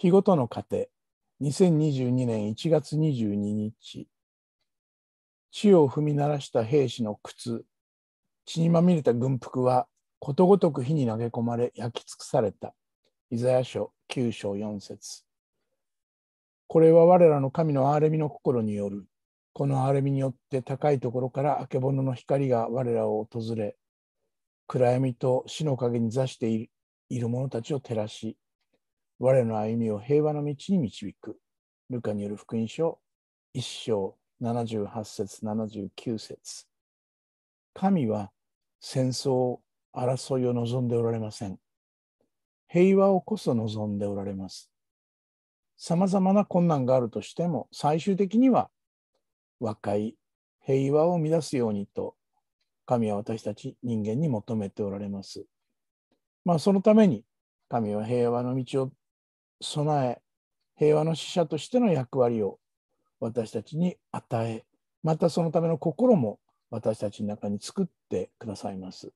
日ごとの過程、2022年1月22日、地を踏み鳴らした兵士の靴、血にまみれた軍服はことごとく火に投げ込まれ焼き尽くされた。イザヤ書9章4節これは我らの神の憐れみの心による。この憐れみによって高いところから明け物の光が我らを訪れ、暗闇と死の陰に座している者たちを照らし、我の歩みを平和の道に導く。ルカによる福音書一章78節79節神は戦争、争いを望んでおられません。平和をこそ望んでおられます。さまざまな困難があるとしても、最終的には和解、平和を生み出すようにと、神は私たち人間に求めておられます。まあ、そのために、神は平和の道を備え平和の使者としての役割を私たちに与えまたそのための心も私たちの中に作ってくださいます。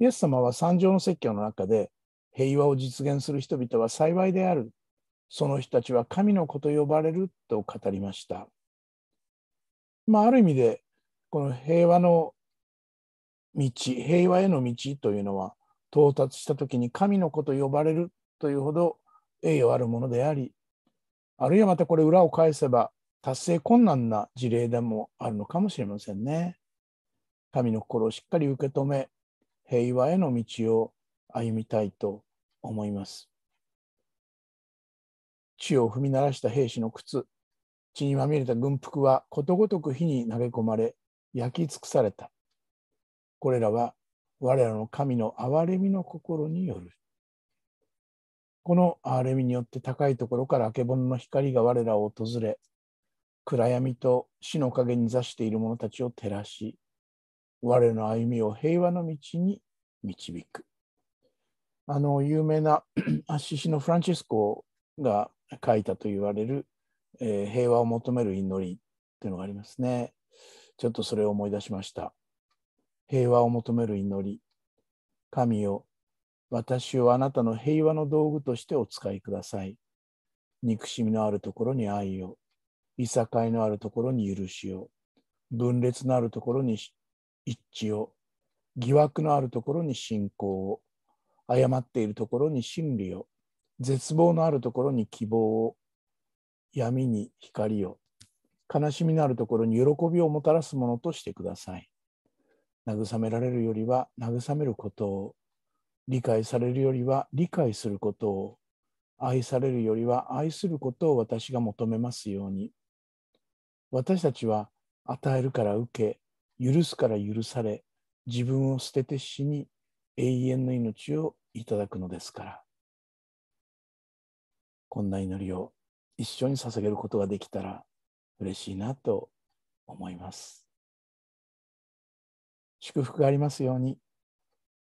イエス様は三条の説教の中で平和を実現する人々は幸いであるその人たちは神の子と呼ばれると語りました。まあ、ある意味でこの平和の道平和への道というのは到達した時に神の子と呼ばれるというほど栄誉あるものであり、あるいはまたこれ裏を返せば達成困難な事例でもあるのかもしれませんね。神の心をしっかり受け止め、平和への道を歩みたいと思います。地を踏み鳴らした兵士の靴、血にまみれた軍服はことごとく火に投げ込まれ、焼き尽くされた。これらは我らの神の憐れみの心による。この憐れみによって高いところからあけぼのの光が我らを訪れ、暗闇と死の陰に座している者たちを照らし、我の歩みを平和の道に導く。あの有名な アッシシのフランチェスコが書いたと言われる、えー、平和を求める祈りというのがありますね。ちょっとそれを思い出しました。平和を求める祈り。神よ、私をあなたの平和の道具としてお使いください。憎しみのあるところに愛を、いさかいのあるところに許しを、分裂のあるところに一致を、疑惑のあるところに信仰を、誤っているところに真理を、絶望のあるところに希望を、闇に光を、悲しみのあるところに喜びをもたらすものとしてください。慰められるよりは慰めることを、理解されるよりは理解することを、愛されるよりは愛することを私が求めますように。私たちは与えるから受け、許すから許され、自分を捨てて死に、永遠の命をいただくのですから。こんな祈りを一緒に捧げることができたら嬉しいなと思います。祝福がありますように。